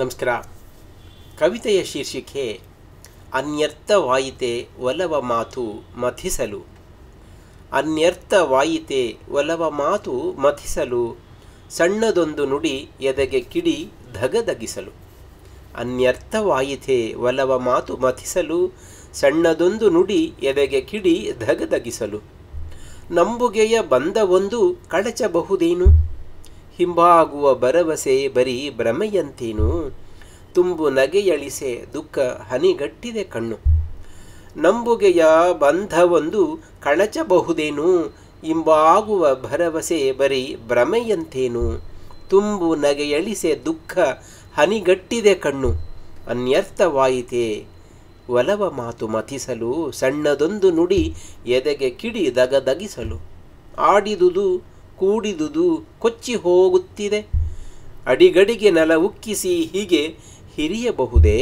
ನಮಸ್ಕಾರ ಕವಿತೆಯ ಶೀರ್ಷಿಕೆ ಅನ್ಯರ್ಥವಾಯಿತೆ ಒಲವ ಮಾತು ಮಥಿಸಲು ಅನ್ಯರ್ಥವಾಯಿತೆ ಒಲವ ಮಾತು ಮಥಿಸಲು ಸಣ್ಣದೊಂದು ನುಡಿ ಎದೆಗೆ ಕಿಡಿ ಧಗಧಗಿಸಲು ಅನ್ಯರ್ಥವಾಯಿತೆ ಒಲವ ಮಾತು ಮಥಿಸಲು ಸಣ್ಣದೊಂದು ನುಡಿ ಎದೆಗೆ ಕಿಡಿ ಧಗಧಗಿಸಲು ನಂಬುಗೆಯ ಬಂದವೊಂದು ಕಳಚಬಹುದೇನು ಹಿಂಬಾಗುವ ಭರವಸೆ ಬರೀ ಭ್ರಮೆಯಂತೇನು ತುಂಬು ನಗೆಯಳಿಸೆ ದುಃಖ ಹನಿಗಟ್ಟಿದೆ ಕಣ್ಣು ನಂಬುಗೆಯ ಬಂಧವೊಂದು ಕಳಚಬಹುದೇನು ಹಿಂಬಾಗುವ ಭರವಸೆ ಬರೀ ಭ್ರಮೆಯಂತೇನು ತುಂಬು ನಗೆಯಳಿಸೆ ದುಃಖ ಹನಿಗಟ್ಟಿದೆ ಕಣ್ಣು ಅನ್ಯರ್ಥವಾಯಿತೆ ಒಲವ ಮಾತು ಮತಿಸಲು ಸಣ್ಣದೊಂದು ನುಡಿ ಎದೆಗೆ ಕಿಡಿ ದಗದಗಿಸಲು ಆಡಿದುದು ಕೂಡಿದುದು ಕೊಚ್ಚಿ ಹೋಗುತ್ತಿದೆ ಅಡಿಗಡಿಗೆ ನೆಲ ಉಕ್ಕಿಸಿ ಹೀಗೆ ಹಿರಿಯಬಹುದೇ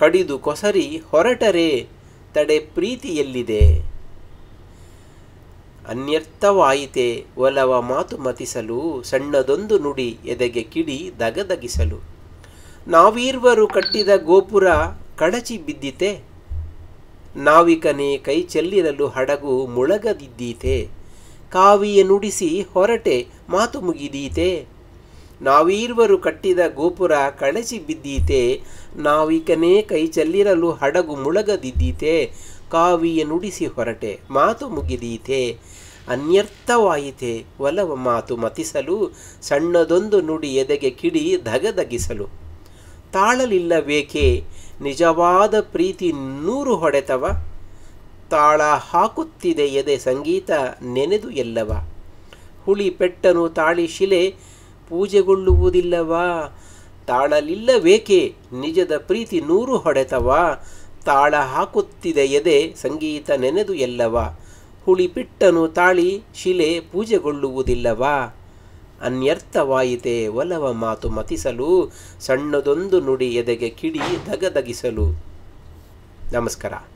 ಕಡಿದು ಕೊಸರಿ ಹೊರಟರೆ ತಡೆ ಪ್ರೀತಿಯಲ್ಲಿದೆ ಅನ್ಯರ್ಥವಾಯಿತೆ ಒಲವ ಮಾತು ಮತಿಸಲು ಸಣ್ಣದೊಂದು ನುಡಿ ಎದೆಗೆ ಕಿಡಿ ದಗದಗಿಸಲು ನಾವೀರ್ವರು ಕಟ್ಟಿದ ಗೋಪುರ ಕಳಚಿ ಬಿದ್ದಿತೆ ನಾವಿಕನೇ ಕೈ ಚೆಲ್ಲಿರಲು ಹಡಗು ಮುಳಗದಿದ್ದೀತೆ ಕಾವಿಯ ನುಡಿಸಿ ಹೊರಟೆ ಮಾತು ಮುಗಿದೀತೆ ನಾವೀರ್ವರು ಕಟ್ಟಿದ ಗೋಪುರ ಕಳಚಿ ಬಿದ್ದೀತೆ ನಾವೀಕನೇ ಕೈ ಚೆಲ್ಲಿರಲು ಹಡಗು ಮುಳಗದಿದ್ದೀತೆ ಕಾವಿಯ ನುಡಿಸಿ ಹೊರಟೆ ಮಾತು ಮುಗಿದೀತೆ ಅನ್ಯರ್ಥವಾಯಿತೆ ಒಲವ ಮಾತು ಮತಿಸಲು ಸಣ್ಣದೊಂದು ನುಡಿ ಎದೆಗೆ ಕಿಡಿ ಧಗಧಗಿಸಲು ತಾಳಲಿಲ್ಲಬೇಕೆ ನಿಜವಾದ ಪ್ರೀತಿ ನೂರು ಹೊಡೆತವ ತಾಳ ಹಾಕುತ್ತಿದೆ ಎದೆ ಸಂಗೀತ ನೆನೆದು ಎಲ್ಲವ ಹುಳಿ ಪೆಟ್ಟನು ತಾಳಿ ಶಿಲೆ ಪೂಜೆಗೊಳ್ಳುವುದಿಲ್ಲವಾ ತಾಳಲಿಲ್ಲವೇಕೆ ನಿಜದ ಪ್ರೀತಿ ನೂರು ಹೊಡೆತವ ತಾಳ ಹಾಕುತ್ತಿದೆ ಎದೆ ಸಂಗೀತ ನೆನೆದು ಎಲ್ಲವ ಪಿಟ್ಟನು ತಾಳಿ ಶಿಲೆ ಪೂಜೆಗೊಳ್ಳುವುದಿಲ್ಲವ ಅನ್ಯರ್ಥವಾಯಿತೆ ಒಲವ ಮಾತು ಮತಿಸಲು ಸಣ್ಣದೊಂದು ನುಡಿ ಎದೆಗೆ ಕಿಡಿ ದಗದಗಿಸಲು ನಮಸ್ಕಾರ